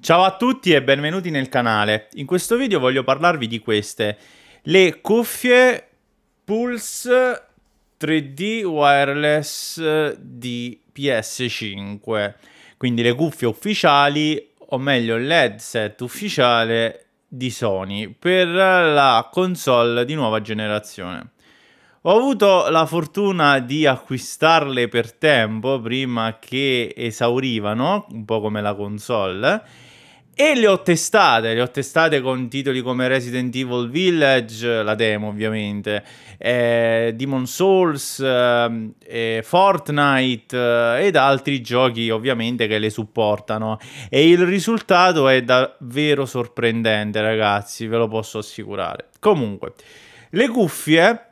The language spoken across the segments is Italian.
Ciao a tutti e benvenuti nel canale. In questo video voglio parlarvi di queste, le cuffie Pulse 3D Wireless di PS5, quindi le cuffie ufficiali, o meglio l'headset ufficiale di Sony per la console di nuova generazione. Ho avuto la fortuna di acquistarle per tempo prima che esaurivano, un po' come la console, e le ho testate, le ho testate con titoli come Resident Evil Village, la demo ovviamente, eh, Demon Souls, eh, Fortnite eh, ed altri giochi ovviamente che le supportano. E il risultato è davvero sorprendente ragazzi, ve lo posso assicurare. Comunque, le cuffie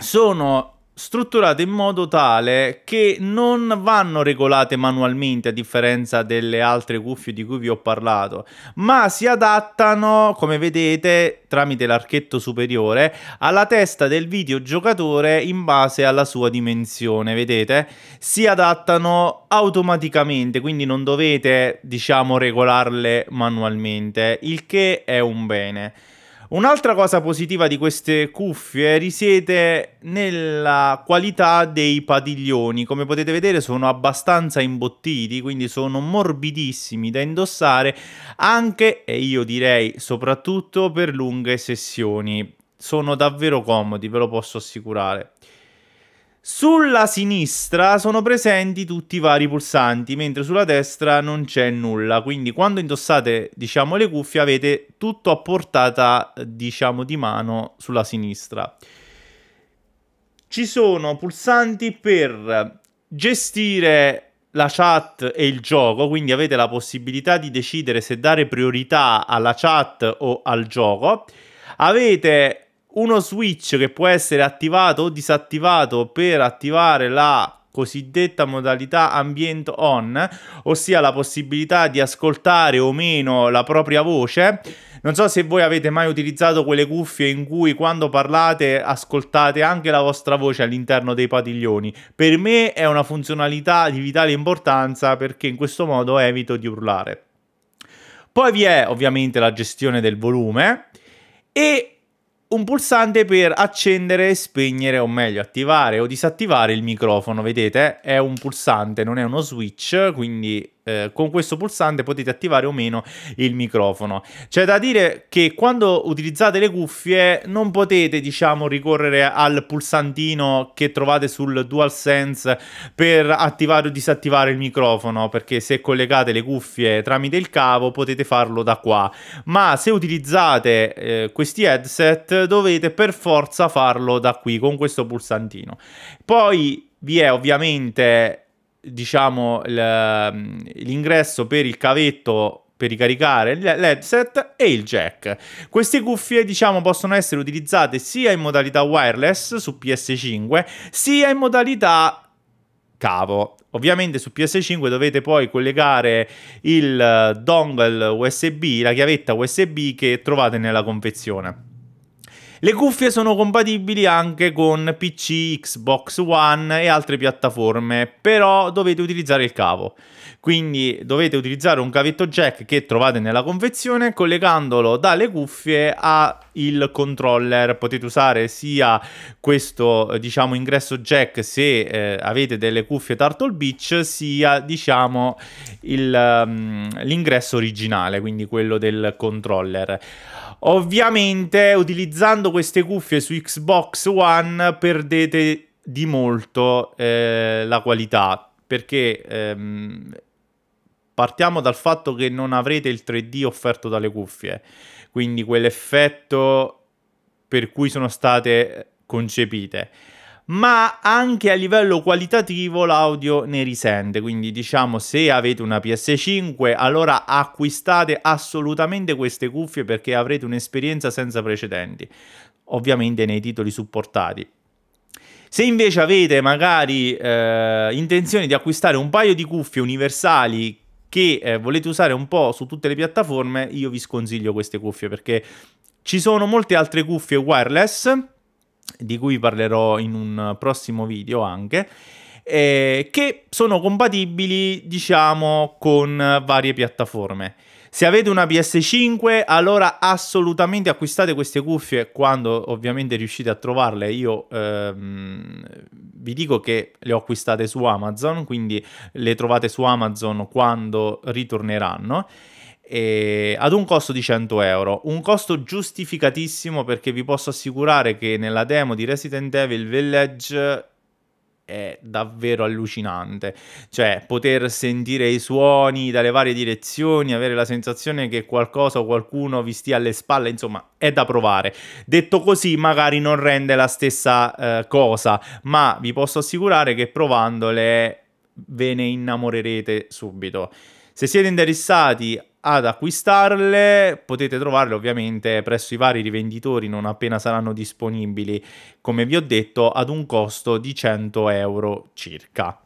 sono strutturate in modo tale che non vanno regolate manualmente a differenza delle altre cuffie di cui vi ho parlato, ma si adattano, come vedete, tramite l'archetto superiore alla testa del videogiocatore in base alla sua dimensione, vedete? Si adattano automaticamente, quindi non dovete, diciamo, regolarle manualmente, il che è un bene. Un'altra cosa positiva di queste cuffie risiede nella qualità dei padiglioni. Come potete vedere sono abbastanza imbottiti, quindi sono morbidissimi da indossare anche, e io direi soprattutto, per lunghe sessioni. Sono davvero comodi, ve lo posso assicurare. Sulla sinistra sono presenti tutti i vari pulsanti, mentre sulla destra non c'è nulla, quindi quando indossate diciamo, le cuffie avete tutto a portata diciamo, di mano sulla sinistra. Ci sono pulsanti per gestire la chat e il gioco, quindi avete la possibilità di decidere se dare priorità alla chat o al gioco. Avete uno switch che può essere attivato o disattivato per attivare la cosiddetta modalità ambient on, ossia la possibilità di ascoltare o meno la propria voce. Non so se voi avete mai utilizzato quelle cuffie in cui quando parlate ascoltate anche la vostra voce all'interno dei padiglioni. Per me è una funzionalità di vitale importanza perché in questo modo evito di urlare. Poi vi è ovviamente la gestione del volume e un pulsante per accendere e spegnere, o meglio, attivare o disattivare il microfono. Vedete, è un pulsante, non è uno switch, quindi eh, con questo pulsante potete attivare o meno il microfono. C'è da dire che quando utilizzate le cuffie non potete, diciamo, ricorrere al pulsantino che trovate sul DualSense per attivare o disattivare il microfono, perché se collegate le cuffie tramite il cavo potete farlo da qua. Ma se utilizzate eh, questi headset dovete per forza farlo da qui con questo pulsantino. Poi vi è ovviamente diciamo, mm, l'ingresso per il cavetto per ricaricare l'headset e il jack. Queste cuffie, diciamo, possono essere utilizzate sia in modalità wireless su PS5, sia in modalità cavo. Ovviamente su PS5 dovete poi collegare il eh, dongle USB, la chiavetta USB che trovate nella confezione. Le cuffie sono compatibili anche con PC, Xbox One e altre piattaforme, però dovete utilizzare il cavo. Quindi dovete utilizzare un cavetto jack che trovate nella confezione collegandolo dalle cuffie al controller. Potete usare sia questo diciamo ingresso jack se eh, avete delle cuffie Turtle Beach, sia diciamo mm, l'ingresso um, originale, quindi quello del controller. Ovviamente utilizzando queste cuffie su Xbox One perdete di molto eh, la qualità perché ehm, partiamo dal fatto che non avrete il 3D offerto dalle cuffie, quindi quell'effetto per cui sono state concepite ma anche a livello qualitativo l'audio ne risente, quindi diciamo se avete una PS5 allora acquistate assolutamente queste cuffie perché avrete un'esperienza senza precedenti, ovviamente nei titoli supportati. Se invece avete magari eh, intenzione di acquistare un paio di cuffie universali che eh, volete usare un po' su tutte le piattaforme, io vi sconsiglio queste cuffie perché ci sono molte altre cuffie wireless di cui parlerò in un prossimo video anche, eh, che sono compatibili, diciamo, con varie piattaforme. Se avete una PS5, allora assolutamente acquistate queste cuffie quando ovviamente riuscite a trovarle. Io ehm, vi dico che le ho acquistate su Amazon, quindi le trovate su Amazon quando ritorneranno eh, ad un costo di 100 euro. Un costo giustificatissimo perché vi posso assicurare che nella demo di Resident Evil Village è davvero allucinante. Cioè, poter sentire i suoni dalle varie direzioni, avere la sensazione che qualcosa o qualcuno vi stia alle spalle, insomma, è da provare. Detto così, magari non rende la stessa eh, cosa, ma vi posso assicurare che provandole ve ne innamorerete subito. Se siete interessati ad acquistarle potete trovarle ovviamente presso i vari rivenditori non appena saranno disponibili, come vi ho detto, ad un costo di 100 euro circa.